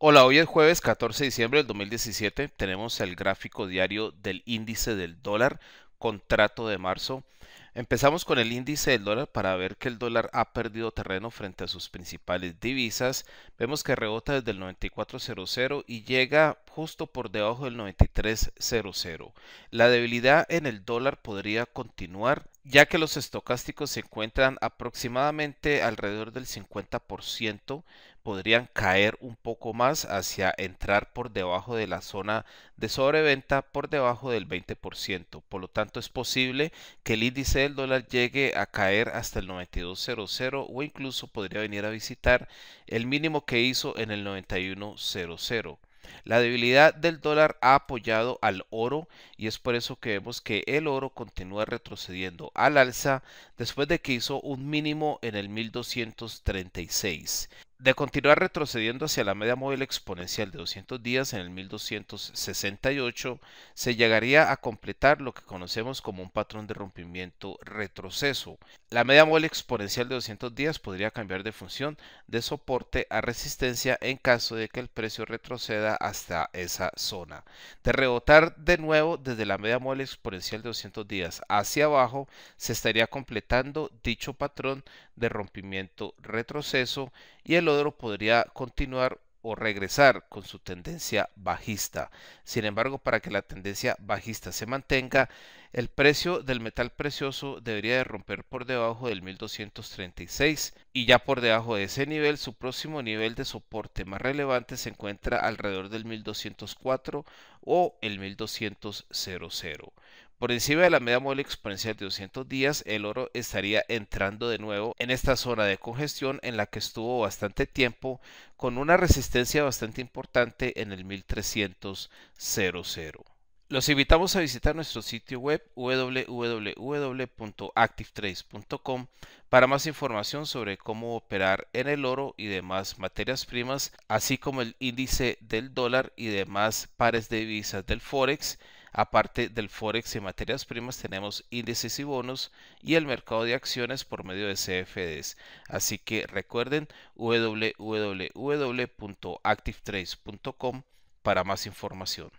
Hola, hoy es jueves 14 de diciembre del 2017. Tenemos el gráfico diario del índice del dólar, contrato de marzo. Empezamos con el índice del dólar para ver que el dólar ha perdido terreno frente a sus principales divisas. Vemos que rebota desde el 94.00 y llega justo por debajo del 93.00. La debilidad en el dólar podría continuar ya que los estocásticos se encuentran aproximadamente alrededor del 50%, podrían caer un poco más hacia entrar por debajo de la zona de sobreventa por debajo del 20%. Por lo tanto, es posible que el índice del dólar llegue a caer hasta el 92.00 o incluso podría venir a visitar el mínimo que hizo en el 91.00. La debilidad del dólar ha apoyado al oro y es por eso que vemos que el oro continúa retrocediendo al alza después de que hizo un mínimo en el 1236 de continuar retrocediendo hacia la media móvil exponencial de 200 días en el 1268, se llegaría a completar lo que conocemos como un patrón de rompimiento retroceso. La media móvil exponencial de 200 días podría cambiar de función de soporte a resistencia en caso de que el precio retroceda hasta esa zona. De rebotar de nuevo desde la media móvil exponencial de 200 días hacia abajo, se estaría completando dicho patrón de rompimiento retroceso y el oro podría continuar o regresar con su tendencia bajista. Sin embargo, para que la tendencia bajista se mantenga, el precio del metal precioso debería de romper por debajo del 1236 y ya por debajo de ese nivel su próximo nivel de soporte más relevante se encuentra alrededor del 1204 o el 1200. Por encima de la media móvil exponencial de 200 días, el oro estaría entrando de nuevo en esta zona de congestión en la que estuvo bastante tiempo, con una resistencia bastante importante en el 1300. Los invitamos a visitar nuestro sitio web www.activetrace.com para más información sobre cómo operar en el oro y demás materias primas, así como el índice del dólar y demás pares de divisas del Forex Aparte del forex y materias primas tenemos índices y bonos y el mercado de acciones por medio de CFDs. Así que recuerden www.activetrades.com para más información.